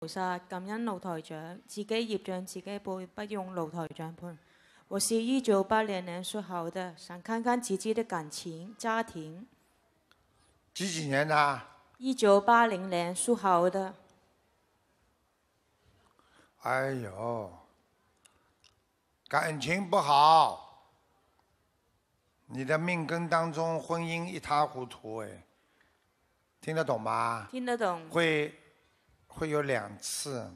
菩萨感恩炉台长，自己业障自己背，不用炉台长判。我是一九八零年属猴的，想看看自己的感情、家庭。几几年的？一九八零年属猴的。哎呦，感情不好，你的命根当中婚姻一塌糊涂，哎，听得懂吗？听得懂。会。会有两次，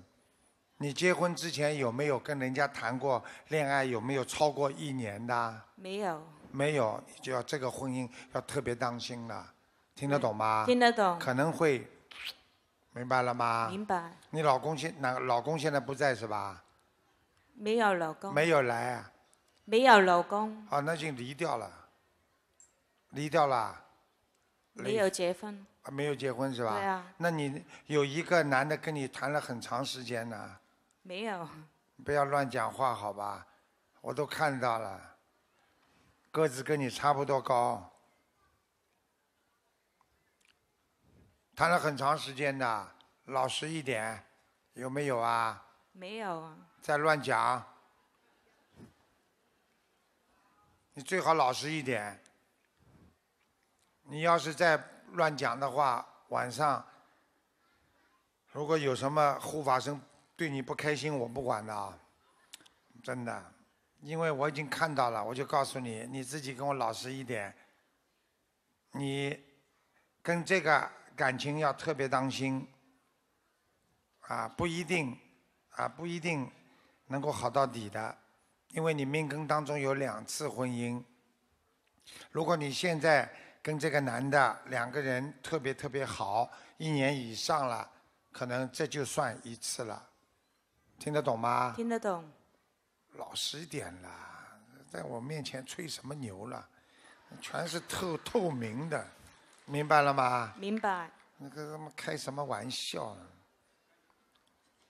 你结婚之前有没有跟人家谈过恋爱？有没有超过一年的？没有。没有，就要这个婚姻要特别当心了，听得懂吗？听得懂。可能会，明白了吗？明白。你老公现那老公现在不在是吧？没有老公。没有来。没有老公。哦，那就离掉了。离掉了。没有结婚。还没有结婚是吧？对那你有一个男的跟你谈了很长时间呢？没有。不要乱讲话好吧？我都看到了。个子跟你差不多高。谈了很长时间的，老实一点，有没有啊？没有。啊。再乱讲。你最好老实一点。你要是再乱讲的话，晚上如果有什么护法神对你不开心，我不管的啊！真的，因为我已经看到了，我就告诉你，你自己跟我老实一点。你跟这个感情要特别当心啊，不一定啊，不一定能够好到底的，因为你命根当中有两次婚姻。如果你现在……跟这个男的两个人特别特别好，一年以上了，可能这就算一次了，听得懂吗？听得懂。老实一点啦，在我面前吹什么牛了？全是透透明的，明白了吗？明白。那个他妈开什么玩笑？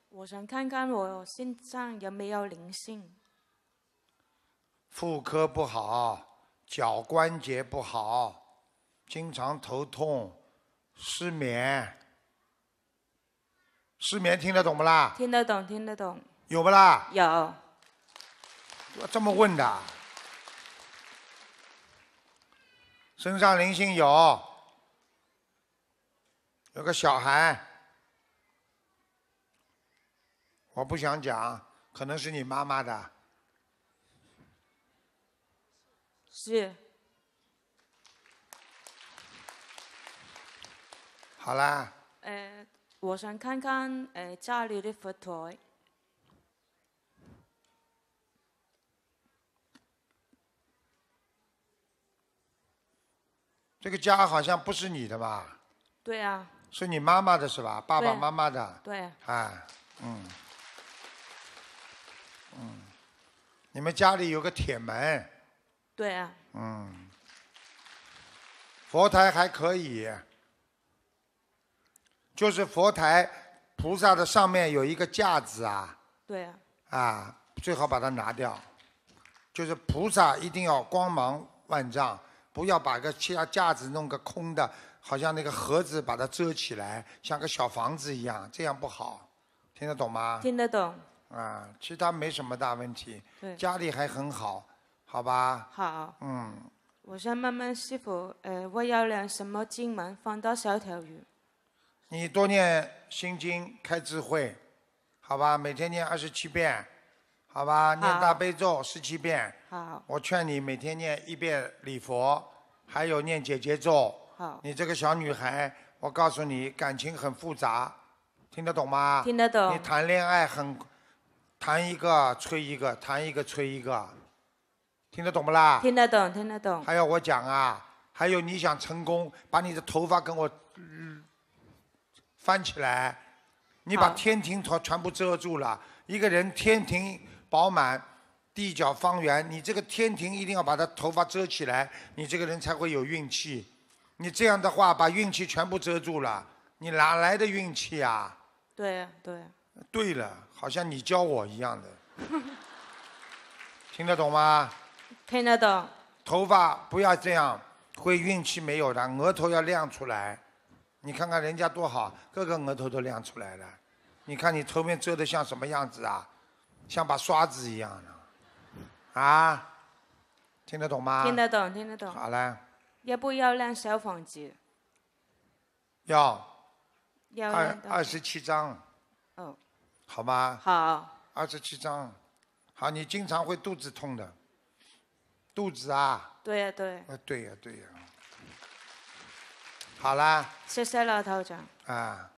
我想看看我心脏有没有灵性。妇科不好，脚关节不好。经常头痛、失眠、失眠听得懂不啦？听得懂，听得懂。有不啦？有。我这么问的。身上零星有，有个小孩，我不想讲，可能是你妈妈的。是。好啦。呃，我想看看呃家里的佛台。这个家好像不是你的吧？对啊。是你妈妈的是吧？爸爸妈妈的。对。啊，嗯。嗯，你们家里有个铁门。对啊。嗯。佛台还可以。就是佛台菩萨的上面有一个架子啊，对啊，啊，最好把它拿掉。就是菩萨一定要光芒万丈，不要把个架架子弄个空的，好像那个盒子把它遮起来，像个小房子一样，这样不好。听得懂吗？听得懂。啊，其他没什么大问题。对。家里还很好，好吧？好。嗯。我想问问师傅，呃，我要两什么金门放多少条鱼？你多念心经开智慧，好吧？每天念二十七遍，好吧？念大悲咒十七遍。好，我劝你每天念一遍礼佛，还有念姐姐咒。好，你这个小女孩，我告诉你，感情很复杂，听得懂吗？听得懂。你谈恋爱很，谈一个吹一个，谈一个吹一个，听得懂不啦？听得懂，听得懂。还要我讲啊？还有你想成功，把你的头发跟我嗯。翻起来，你把天庭头全部遮住了。一个人天庭饱满，地角方圆，你这个天庭一定要把他头发遮起来，你这个人才会有运气。你这样的话，把运气全部遮住了，你哪来的运气呀？对对。对了，好像你教我一样的，听得懂吗？听得懂。头发不要这样，会运气没有的。额头要亮出来。你看看人家多好，个个额头都亮出来了。你看你头面遮得像什么样子啊？像把刷子一样的。啊？听得懂吗？听得懂，听得懂。好嘞。要不要亮小房子？要。要。二二十七张。嗯。好吗？好。二十七张。好，你经常会肚子痛的。肚子啊？对呀，对。啊，对呀，对呀。好啦，谢谢啦，头像。啊。